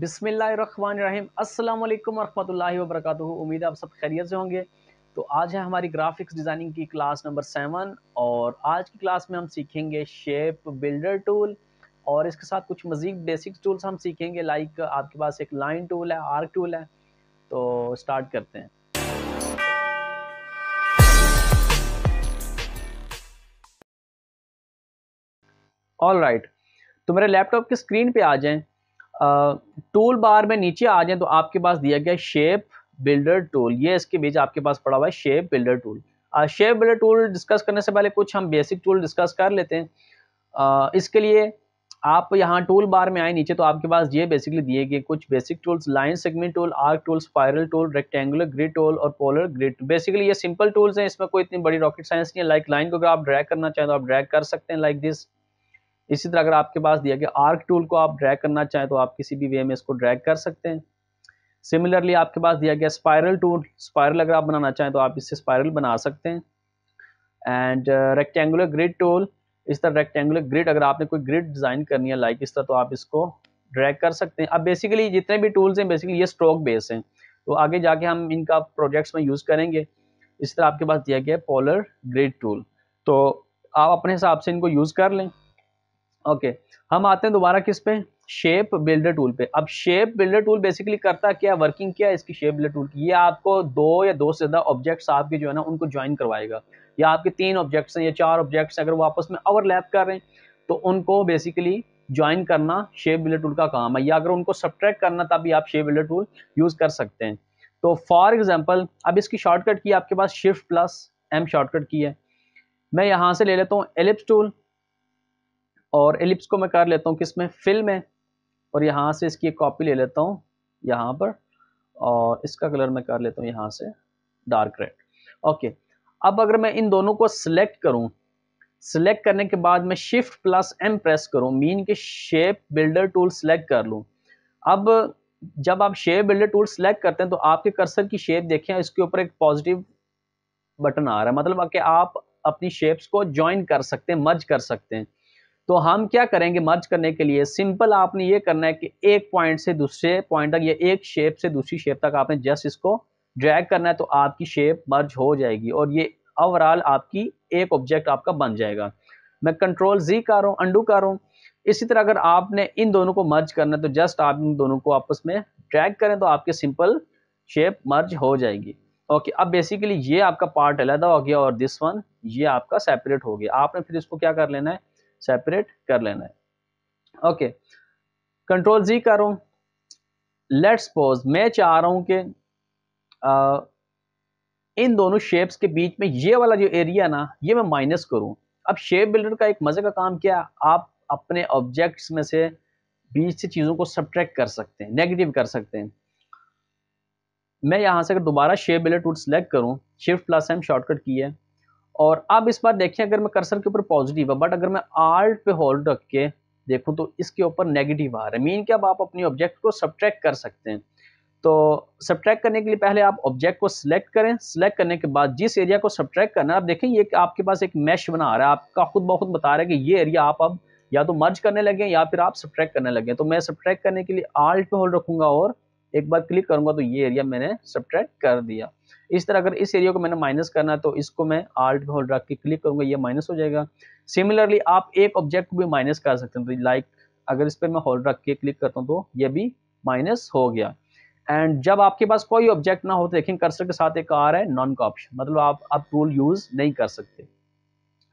बिसमीम अल्लाम वरहमल वर्क उम्मीद आप सब खैरियत से होंगे तो आज है हमारी ग्राफिक्स डिज़ाइनिंग की क्लास नंबर सेवन और आज की क्लास में हम सीखेंगे शेप बिल्डर टूल और इसके साथ कुछ मज़ीद बेसिक टूल्स हम सीखेंगे लाइक आपके पास एक लाइन टूल है आर्क टूल है तो स्टार्ट करते हैं ऑल राइट right. तो मेरे लैपटॉप की स्क्रीन पे आ जाएं टूल बार में नीचे आ जाए तो आपके पास दिया गया शेप बिल्डर टूल ये इसके बीच आपके पास पड़ा हुआ है shape builder tool shape builder tool discuss करने से पहले कुछ हम बेसिक टूल डिस्कस कर लेते हैं आ, इसके लिए आप यहाँ टूल बार में आए नीचे तो आपके पास ये बेसिकली दिए गए कुछ basic tools line segment tool arc tool spiral tool rectangular grid tool और पोलर ग्रिड बेसिकली ये सिंपल टूल्स हैं इसमें कोई इतनी बड़ी रॉकेट साइंस नहीं है लाइक लाइन को अगर आप ड्रैग करना चाहें तो आप ड्रैग कर सकते हैं लाइक दिस इसी तरह अगर आपके पास दिया गया आर्क टूल को आप ड्रैग करना चाहें तो आप किसी भी वे में इसको ड्रैग कर सकते हैं सिमिलरली आपके पास दिया गया स्पायरल टूल स्पायरल अगर आप बनाना चाहें तो आप इससे स्पायरल बना सकते हैं एंड रेक्टेंगुलर ग्रिड टूल इस तरह रेक्टेंगुलर ग्रिड अगर आपने कोई ग्रिड डिज़ाइन करनी है लाइक इस तरह तो आप इसको ड्रैग कर सकते हैं अब बेसिकली जितने भी टूल्स हैं बेसिकली ये स्ट्रोक बेस हैं तो आगे जाके हम इनका प्रोजेक्ट्स में यूज़ करेंगे इस तरह आपके पास दिया गया है पोलर ग्रिड टूल तो आप अपने हिसाब से इनको यूज़ कर लें ओके हम आते हैं दोबारा किस पे शेप बिल्डर टूल पे अब शेप बिल्डर टूल बेसिकली करता क्या वर्किंग क्या इसकी शेप बिल्डर टूल की ये आपको दो या दो से ज़्यादा ऑब्जेक्ट्स आपके जो है ना उनको ज्वाइन करवाएगा या आपके तीन ऑब्जेक्ट्स हैं या चार ऑब्जेक्ट्स अगर वो आपस में ओवरलैप कर रहे हैं तो उनको बेसिकली ज्वाइन करना शेप बिल्डर टूल का काम है या अगर उनको सब्ट्रैक्ट करना तभी आप शेप बिल्डर टूल यूज़ कर सकते हैं तो फॉर एग्जाम्पल अब इसकी शॉर्टकट की आपके पास shift plus M shortcut key है मैं यहाँ से ले लेता हूँ एलिप्स टूल और एलिप्स को मैं कर लेता हूँ किसमें फिल में और यहाँ से इसकी एक कॉपी ले लेता हूँ यहाँ पर और इसका कलर मैं कर लेता हूँ यहाँ से डार्क रेड ओके अब अगर मैं इन दोनों को सिलेक्ट करूँ सिलेक्ट करने के बाद मैं शिफ्ट प्लस एम प्रेस करूँ मीन के शेप बिल्डर टूल सेलेक्ट कर लूँ अब जब आप शेप बिल्डर टूल सेलेक्ट करते हैं तो आपके कर्सर की शेप देखें इसके ऊपर एक पॉजिटिव बटन आ रहा है मतलब कि आप अपनी शेप्स को ज्वाइन कर सकते हैं मर्ज कर सकते हैं तो हम क्या करेंगे मर्ज करने के लिए सिंपल आपने ये करना है कि एक पॉइंट से दूसरे पॉइंट तक या एक शेप से दूसरी शेप तक आपने जस्ट इसको ड्रैग करना है तो आपकी शेप मर्ज हो जाएगी और ये ओवरऑल आपकी एक ऑब्जेक्ट आपका बन जाएगा मैं कंट्रोल जी कर रहा हूँ अंडू कर रहा हूँ इसी तरह अगर आपने इन दोनों को मर्ज करना है तो जस्ट आप इन दोनों को आपस में ड्रैग करें तो आपके सिंपल शेप मर्ज हो जाएगी ओके अब बेसिकली ये आपका पार्ट अलहदा हो गया और दिस वन ये आपका सेपरेट हो गया आपने फिर इसको क्या कर लेना है सेपरेट कर लेना है ओके कंट्रोल जी करो लेट सपोज मैं चाह रहा हूं कि इन दोनों शेप्स के बीच में ये वाला जो एरिया ना ये मैं माइनस करूं अब शेप बिल्डर का एक मज़े का काम क्या आप अपने ऑब्जेक्ट्स में से बीच से चीज़ों को सब्ट्रैक्ट कर सकते हैं नेगेटिव कर सकते हैं मैं यहां से अगर दोबारा शेप बिल्डर टूल सेलेक्ट करूं shift plus M shortcut key है और अब इस बार देखिए अगर मैं कर्सर के ऊपर पॉजिटिव है बट अगर मैं आल्ट पे होल्ड रख के देखूँ तो इसके ऊपर नेगेटिव आ रहा है मीन कि अब आप अपनी ऑब्जेक्ट को सब्ट्रैक्ट कर सकते हैं तो सब्ट्रैक्ट करने के लिए पहले आप ऑब्जेक्ट को सिलेक्ट करें सिलेक्ट करने के बाद जिस एरिया को सब्ट्रैक्ट करना है आप देखें ये आपके पास एक मैश बना रहा है आपका खुद बहुत बता रहा है कि ये एरिया आप अब या तो मर्ज करने लगे या फिर आप सब्ट्रैक्ट करने लगे तो मैं सब्ट्रैक्ट करने के लिए आल्ट पे होल्ड रखूंगा और एक बार क्लिक करूंगा तो ये एरिया मैंने सब्ट्रैक्ट कर दिया इस तरह अगर इस एरिया को मैंने माइनस करना है तो इसको मैं आल्ट होल्ड रख के क्लिक करूंगा ये माइनस हो जाएगा सिमिलरली आप एक ऑब्जेक्ट को भी माइनस कर सकते हैं तो लाइक अगर इस पर मैं होल्ड रख के क्लिक करता हूँ तो ये भी माइनस हो गया एंड जब आपके पास कोई ऑब्जेक्ट ना हो तो देखें कर्सर के साथ एक आ रहा है नॉन का ऑप्शन मतलब आप अब टूल यूज़ नहीं कर सकते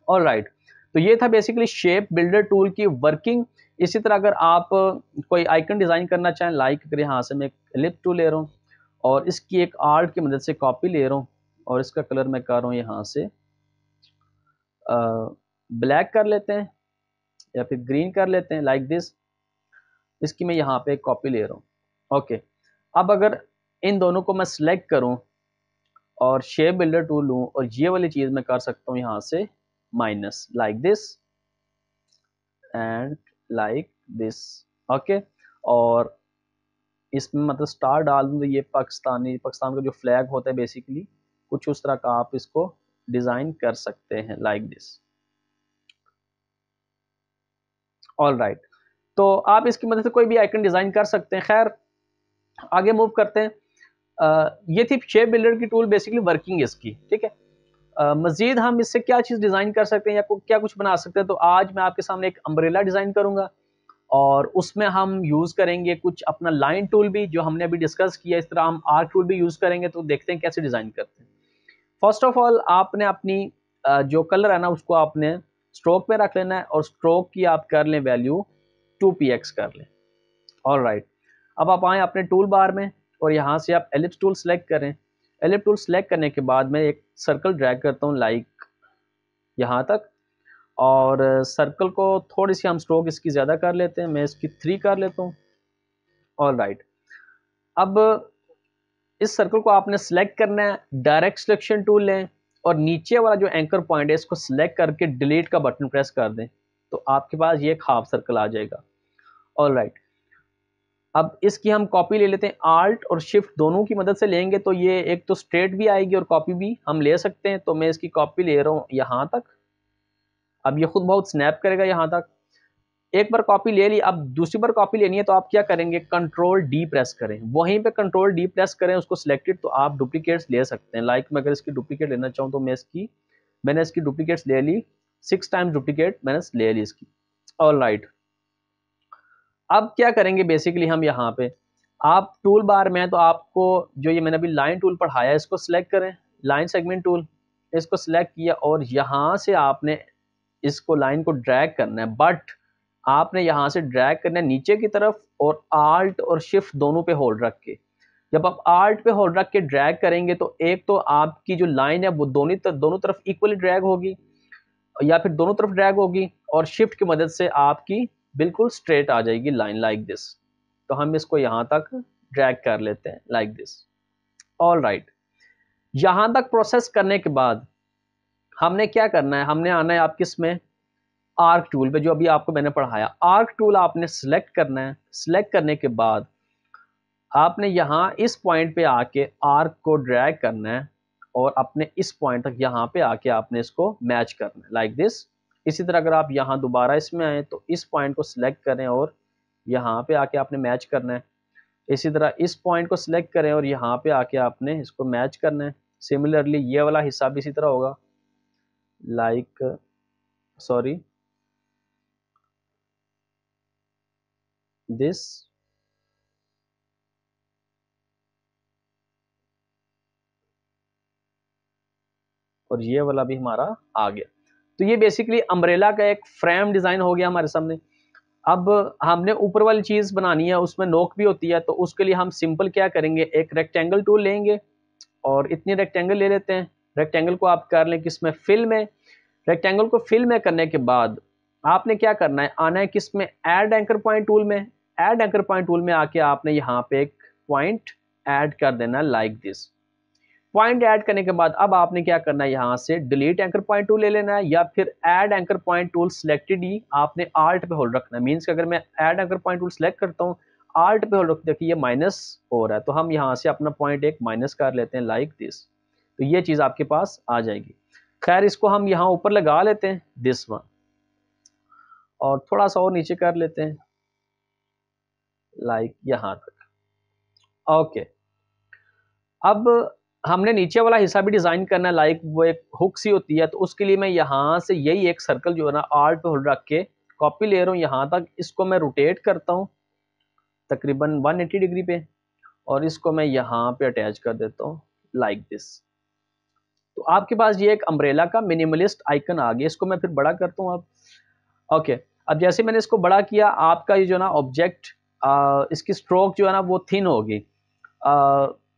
और राइट right. तो ये था बेसिकली शेप बिल्डर टूल की वर्किंग इसी तरह अगर आप कोई आइकन डिज़ाइन करना चाहें लाइक करें यहाँ से मैं एक लिप टू ले रहा हूँ और इसकी एक आर्ट की मदद से कॉपी ले रहा हूँ और इसका कलर मैं कर रहा हूँ यहाँ से ब्लैक कर लेते हैं या फिर ग्रीन कर लेते हैं लाइक दिस इसकी मैं यहाँ पे कॉपी ले रहा हूँ ओके अब अगर इन दोनों को मैं सिलेक्ट करूँ और शेप बिल्डर टूल लूँ और ये वाली चीज़ मैं कर सकता हूँ यहाँ से minus like this and like this okay और इसमें मतलब स्टार डाल दूँ तो ये पाकिस्तानी पाकिस्तान का जो फ्लैग होता है बेसिकली कुछ उस तरह का आप इसको डिज़ाइन कर सकते हैं लाइक दिस ऑल राइट तो आप इसकी मदद से कोई भी आइकन डिज़ाइन कर सकते हैं खैर आगे मूव करते हैं आ, ये थी शेप बिल्डर की टूल बेसिकली वर्किंग इसकी ठीक है मज़ीद हम इससे क्या चीज़ डिज़ाइन कर सकते हैं या क्या कुछ बना सकते हैं तो आज मैं आपके सामने एक अम्ब्रेला डिज़ाइन करूँगा और उसमें हम यूज़ करेंगे कुछ अपना लाइन टूल भी जो हमने अभी डिस्कस किया इस तरह हम आर्क टूल भी यूज़ करेंगे तो देखते हैं कैसे डिज़ाइन करते हैं फर्स्ट ऑफ ऑल आपने अपनी जो कलर है ना उसको आपने स्ट्रोक पे रख लेना है और स्ट्रोक की आप कर लें वैल्यू टू पी एक्स कर लें ऑल राइट अब आप आएँ अपने टूल बार में और यहाँ से आप एलिप्स टूल सेलेक्ट करें एलिप टूल सेलेक्ट करने के बाद मैं एक सर्कल ड्रैग करता हूँ लाइक यहाँ तक और सर्कल uh, को थोड़ी सी हम स्ट्रोक इसकी ज़्यादा कर लेते हैं मैं इसकी थ्री कर लेता हूँ ऑल राइट अब इस सर्कल को आपने सेलेक्ट करना है डायरेक्ट सिलेक्शन टूल लें और नीचे वाला जो एंकर पॉइंट है इसको सिलेक्ट करके डिलीट का बटन प्रेस कर दें तो आपके पास ये एक हाफ सर्कल आ जाएगा ऑल राइट right. अब इसकी हम कॉपी ले लेते हैं आल्ट और शिफ्ट दोनों की मदद से लेंगे तो ये एक तो स्ट्रेट भी आएगी और कॉपी भी हम ले सकते हैं तो मैं इसकी कॉपी ले रहा हूँ यहाँ तक अब ये खुद बहुत स्नैप करेगा यहाँ तक एक बार कॉपी ले ली अब दूसरी बार कॉपी लेनी है तो आप क्या करेंगे कंट्रोल डी प्रेस करें वहीं पे कंट्रोल डी प्रेस करें उसको सिलेक्टेड तो आप डुप्लीकेट्स ले सकते हैं लाइक मैं अगर इसकी डुप्लीकेट लेना चाहूँ तो मैं इसकी मैंने इसकी डुप्लीकेट्स ले ली सिक्स टाइम्स डुप्लीकेट मैंने ले ली इसकी ऑल राइट right. अब क्या करेंगे बेसिकली हम यहाँ पे आप टूल बार में तो आपको जो ये मैंने अभी लाइन टूल पढ़ाया इसको सिलेक्ट करें लाइन सेगमेंट टूल इसको सिलेक्ट किया और यहाँ से आपने इसको लाइन को ड्रैग करना है बट आपने यहाँ से ड्रैग करना है नीचे की तरफ और आल्ट और शिफ्ट दोनों पे होल्ड रख के जब आप आर्ट पे होल्ड रख के ड्रैग करेंगे तो एक तो आपकी जो लाइन है वो दोनों तर, दोनों तरफ इक्वली ड्रैग होगी या फिर दोनों तरफ ड्रैग होगी और शिफ्ट की मदद से आपकी बिल्कुल स्ट्रेट आ जाएगी लाइन लाइक दिस तो हम इसको यहाँ तक ड्रैग कर लेते हैं लाइक दिस ऑल राइट यहाँ तक प्रोसेस करने के बाद हमने क्या करना है हमने आना है आप किस में आर्क टूल पे जो अभी आपको मैंने पढ़ाया आर्क टूल आपने सेलेक्ट करना है सिलेक्ट करने के बाद आपने यहाँ इस पॉइंट पे आके आर्क को ड्रैग करना है और अपने इस पॉइंट तक यहाँ पे आके आपने इसको मैच करना है लाइक दिस इसी तरह अगर आप यहाँ दोबारा इसमें आएँ तो इस पॉइंट को सिलेक्ट करें और यहाँ पे आके आपने मैच करना है इसी तरह इस पॉइंट को सिलेक्ट करें और यहाँ पे आके आपने इसको मैच करना है सिमिलरली ये वाला हिस्सा भी इसी तरह होगा लाइक सॉरी दिस और ये वाला भी हमारा आ गया तो ये बेसिकली अम्ब्रेला का एक फ्रेम डिज़ाइन हो गया हमारे सामने अब हमने ऊपर वाली चीज़ बनानी है उसमें नोक भी होती है तो उसके लिए हम सिंपल क्या करेंगे एक रेक्टेंगल टूल लेंगे और इतनी रेक्टेंगल ले लेते हैं रेक्टेंगल को आप कर लें किसमें फिल में रेक्टेंगल को फिल में करने के बाद आपने क्या करना है आना है किस में एड एंकर पॉइंट टूल में एड एंकर पॉइंट टूल में आके आपने यहाँ पे एक पॉइंट ऐड कर देना like like this point add करने के बाद अब आपने क्या करना है यहाँ से डिलीट एंकर पॉइंट टूल ले लेना है या फिर add anchor point tool selected ही आपने आर्ट पे होल्ड रखना है मीन्स अगर मैं add anchor point tool select करता हूँ आर्ट पे होल्ड रखते ये माइनस हो रहा है तो हम यहाँ से अपना पॉइंट एक माइनस कर लेते हैं लाइक दिस तो ये चीज़ आपके पास आ जाएगी खैर इसको हम यहाँ ऊपर लगा लेते हैं दिस वन और थोड़ा सा और नीचे कर लेते हैं लाइक यहाँ तक ओके अब हमने नीचे वाला हिस्सा भी डिज़ाइन करना लाइक वो एक हुक सी होती है तो उसके लिए मैं यहाँ से यही एक सर्कल जो है ना आर्ट पे होल्ड रख के कॉपी ले रहा हूँ यहाँ तक इसको मैं रोटेट करता हूँ तकरीबन 180 डिग्री पे और इसको मैं यहाँ पे अटैच कर देता हूँ लाइक दिस तो आपके पास ये एक अम्ब्रेला का मिनिमलिस्ट आइकन आ गया इसको मैं फिर बड़ा करता हूँ अब ओके अब जैसे मैंने इसको बड़ा किया आपका ये जो है ना ऑब्जेक्ट इसकी स्ट्रोक जो है ना वो थिन होगी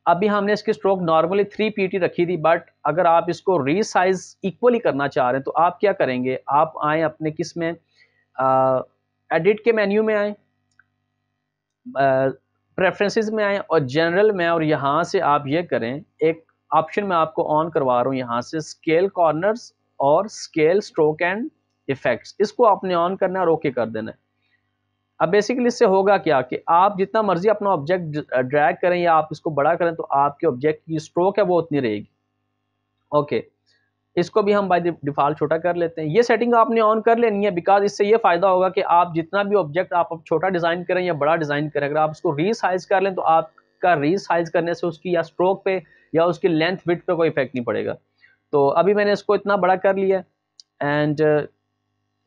अभी हमने इसकी स्ट्रोक नॉर्मली थ्री पीटी रखी थी बट अगर आप इसको रीसाइज इक्वली करना चाह रहे हैं तो आप क्या करेंगे आप आए अपने किस में एडिट के मेन्यू में आए प्रेफरेंसेस में आए और जनरल में और यहाँ से आप ये करें एक ऑप्शन में आपको ऑन करवा रहा हूँ यहाँ से स्केल कॉर्नर्स और स्केल स्ट्रोक एंड इफेक्ट्स इसको आपने ऑन करना है और ओके कर देना है अब बेसिकली इससे होगा क्या कि आप जितना मर्जी अपना ऑब्जेक्ट ड्रैग करें या आप इसको बड़ा करें तो आपके ऑब्जेक्ट की स्ट्रोक है वो उतनी रहेगी ओके इसको भी हम बाई डिफॉल्ट छोटा कर लेते हैं ये सेटिंग आपने ऑन कर लेनी है बिकॉज इससे ये फ़ायदा होगा कि आप जितना भी ऑब्जेक्ट आप छोटा डिज़ाइन करें या बड़ा डिज़ाइन करें अगर आप इसको रीसाइज कर लें तो आपका रीसाइज करने से उसकी या स्ट्रोक पे या उसकी लेंथ विथ पे कोई इफेक्ट नहीं पड़ेगा तो अभी मैंने इसको इतना बड़ा कर लिया एंड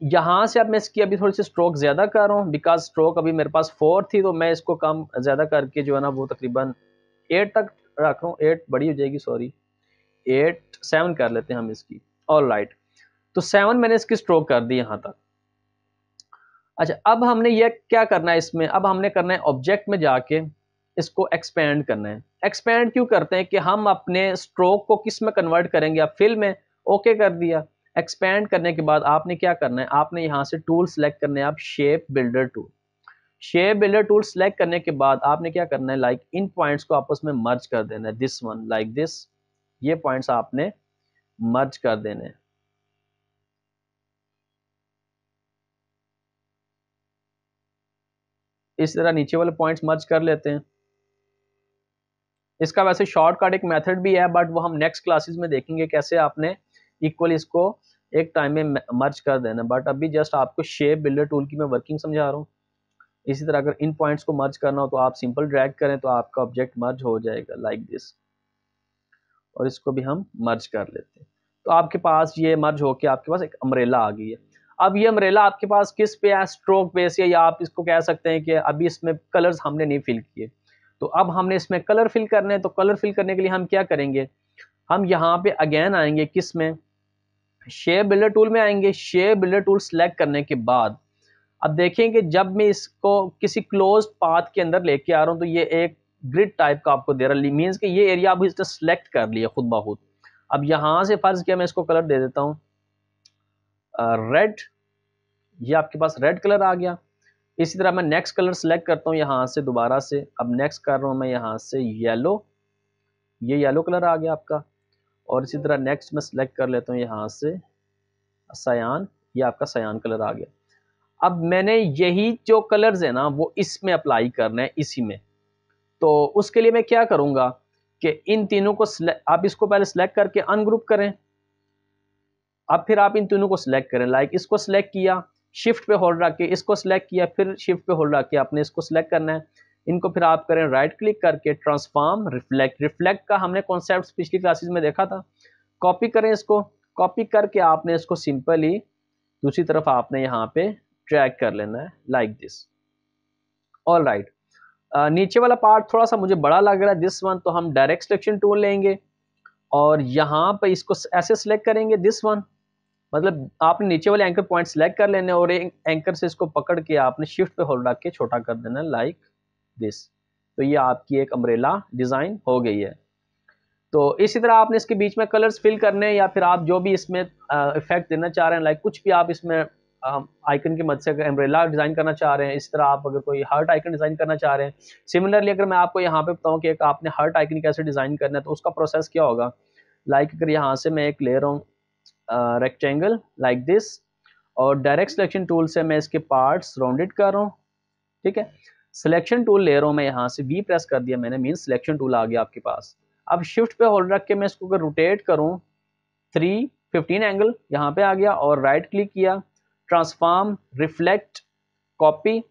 यहाँ से अब मैं इसकी अभी थोड़ी सी स्ट्रोक ज़्यादा कर रहा हूँ बिकॉज स्ट्रोक अभी मेरे पास फोर थी तो मैं इसको कम ज़्यादा करके जो है ना वो तकरीबन एट तक रख रहा हूँ एट बड़ी हो जाएगी सॉरी एट सेवन कर लेते हैं हम इसकी ऑल राइट तो सेवन मैंने इसकी स्ट्रोक कर दी यहाँ तक अच्छा अब हमने ये क्या करना है इसमें अब हमने करना है ऑब्जेक्ट में जाके इसको एक्सपेंड करना है एक्सपेंड क्यों करते हैं कि हम अपने स्ट्रोक को किस में कन्वर्ट करेंगे आप फिल में ओके कर दिया एक्सपेंड करने के बाद आपने क्या करना है आपने यहाँ से टूल सेलेक्ट करने आप shape builder tool shape builder tool select करने के बाद आपने क्या करना है लाइक like इन पॉइंट्स को आपस में मर्ज कर देना है दिस वन लाइक दिस ये पॉइंट्स आपने मर्ज कर देने हैं इस तरह नीचे वाले पॉइंट्स मर्ज कर लेते हैं इसका वैसे शॉर्टकट एक मेथड भी है बट वो हम नेक्स्ट क्लासेस में देखेंगे कैसे आपने इक्वल इसको एक टाइम में मर्ज कर देना बट अभी जस्ट आपको शेप बिल्डर टूल की मैं वर्किंग समझा रहा हूँ इसी तरह अगर इन पॉइंट्स को मर्ज करना हो तो आप सिंपल ड्रैग करें तो आपका ऑब्जेक्ट मर्ज हो जाएगा लाइक like दिस और इसको भी हम मर्ज कर लेते हैं तो आपके पास ये मर्ज होके आपके पास एक अमरेला आ गई है अब ये अमरेला आपके पास किस पे है स्ट्रोक पे से या आप इसको कह सकते हैं कि अभी इसमें कलर्स हमने नहीं फिल किए तो अब हमने इसमें कलर फिल करने हैं तो कलर फिल करने के लिए हम क्या करेंगे हम यहाँ पे अगेन आएंगे किस में शेयर बिल्डर टूल में आएंगे शेयर बिल्डर टूल सेलेक्ट करने के बाद अब देखेंगे जब मैं इसको किसी क्लोज पाथ के अंदर लेके आ रहा हूँ तो ये एक ग्रिड टाइप का आपको दे रहा है मीन्स कि ये एरिया आप इसने सेलेक्ट कर लिया खुद बहुत अब यहाँ से फ़र्ज़ किया मैं इसको कलर दे देता हूँ रेड ये आपके पास रेड कलर आ गया इसी तरह मैं नेक्स्ट कलर सेलेक्ट करता हूँ यहाँ से दोबारा से अब नेक्स्ट कर रहा हूँ मैं यहाँ से येलो ये येलो कलर आ गया आपका और इसी तरह नेक्स्ट में सिलेक्ट कर लेता हूँ यहाँ से सयान ये आपका सयान कलर आ गया अब मैंने यही जो कलर्स है ना वो इसमें अप्लाई करना है इसी में तो उसके लिए मैं क्या करूँगा कि इन तीनों को आप इसको पहले सिलेक्ट करके अनग्रुप करें अब फिर आप इन तीनों को सिलेक्ट करें लाइक इसको सिलेक्ट किया शिफ्ट पे होल्ड रख के इसको सिलेक्ट किया फिर शिफ्ट पे होल्ड रख के आपने इसको सिलेक्ट करना है इनको फिर आप करें राइट क्लिक करके ट्रांसफॉर्म रिफ्लेक्ट रिफ्लेक्ट का हमने कॉन्सेप्ट पिछली क्लासेज में देखा था कॉपी करें इसको कॉपी करके आपने इसको सिंपली दूसरी तरफ आपने यहाँ पे ट्रैक कर लेना है लाइक दिस ऑल राइट नीचे वाला पार्ट थोड़ा सा मुझे बड़ा लग रहा है दिस वन तो हम डायरेक्ट सिलेक्शन टूल लेंगे और यहाँ पे इसको ऐसे सिलेक्ट करेंगे दिस वन मतलब आपने नीचे वाले एंकर पॉइंट सेलेक्ट कर लेने और एंकर से इसको पकड़ के आपने शिफ्ट पे होल्ड रख के छोटा कर देना लाइक like दिस तो ये आपकी एक अम्ब्रेला डिज़ाइन हो गई है तो इसी तरह आपने इसके बीच में कलर्स फिल करने या फिर आप जो भी इसमें इफेक्ट देना चाह रहे हैं लाइक कुछ भी आप इसमें आइकन की मदद से एम्ब्रेला डिज़ाइन करना चाह रहे हैं इस तरह आप अगर कोई हार्ट आइकन डिज़ाइन करना चाह रहे हैं सिमिलरली अगर मैं आपको यहाँ पे बताऊँ कि एक आपने हार्ट आइकन कैसे डिज़ाइन करना है तो उसका प्रोसेस क्या होगा लाइक अगर यहाँ से मैं एक ले रहा हूँ रेक्टेंगल लाइक दिस और डायरेक्ट सिलेक्शन टूल से मैं इसके पार्ट्स राउंडेड कर रहा हूँ ठीक है सिलेक्शन टूल ले रहा हूँ मैं यहाँ से वी प्रेस कर दिया मैंने मीन सिलेक्शन टूल आ गया आपके पास अब शिफ्ट पे होल्ड रख के मैं इसको अगर रोटेट करूँ थ्री फिफ्टीन एंगल यहाँ पे आ गया और राइट क्लिक किया ट्रांसफार्म रिफ्लेक्ट कॉपी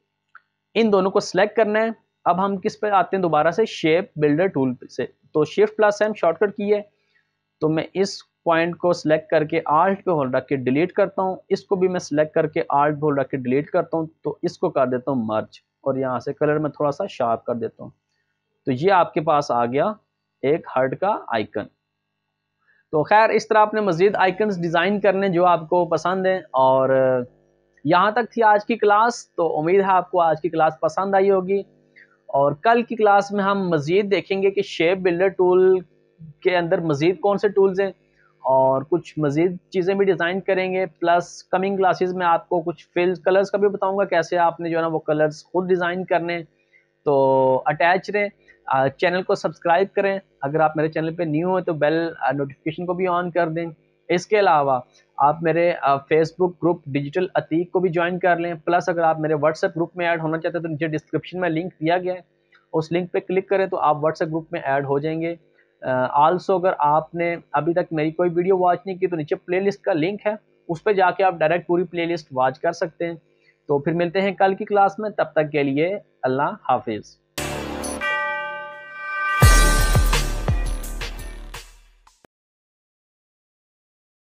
इन दोनों को सिलेक्ट करना है अब हम किस पे आते हैं दोबारा से शेप बिल्डर टूल से तो shift plus M shortcut key है तो मैं इस पॉइंट को सिलेक्ट करके आल्ट पे होल्ड रख के डिलीट करता हूँ इसको भी मैं सिलेक्ट करके आल्ट पे होल्ड रख के डिलीट करता हूँ तो इसको कर देता हूँ मर्ज और यहाँ से कलर में थोड़ा सा शार्प कर देता हूँ तो ये आपके पास आ गया एक हर्ट का आइकन तो खैर इस तरह आपने मज़ीद आइकन डिज़ाइन करने जो आपको पसंद हैं और यहाँ तक थी आज की क्लास तो उम्मीद है आपको आज की क्लास पसंद आई होगी और कल की क्लास में हम मज़ीद देखेंगे कि शेप बिल्डर टूल के अंदर मज़ीद कौन से टूल्स हैं और कुछ मज़ीद चीज़ें भी डिज़ाइन करेंगे प्लस कमिंग क्लासेस में आपको कुछ फिल कलर्स का भी बताऊंगा कैसे आपने जो है ना वो कलर्स खुद डिज़ाइन करने तो अटैच रहें चैनल को सब्सक्राइब करें अगर आप मेरे चैनल पे न्यू हैं तो बेल नोटिफिकेशन को भी ऑन कर दें इसके अलावा आप मेरे फेसबुक ग्रुप डिजिटल अतीक को भी ज्वाइन कर लें प्लस अगर आप मेरे व्हाट्सएप ग्रुप में ऐड होना चाहते हैं तो नीचे डिस्क्रिप्शन में लिंक दिया गया है उस लिंक पर क्लिक करें तो आप व्हाट्सएप ग्रुप में ऐड हो जाएंगे आल्सो अगर आपने अभी तक मेरी कोई वीडियो वॉच नहीं की तो नीचे प्लेलिस्ट का लिंक है उस पर जाके आप डायरेक्ट पूरी प्लेलिस्ट वॉच कर सकते हैं तो फिर मिलते हैं कल की क्लास में तब तक के लिए अल्लाह हाफिज़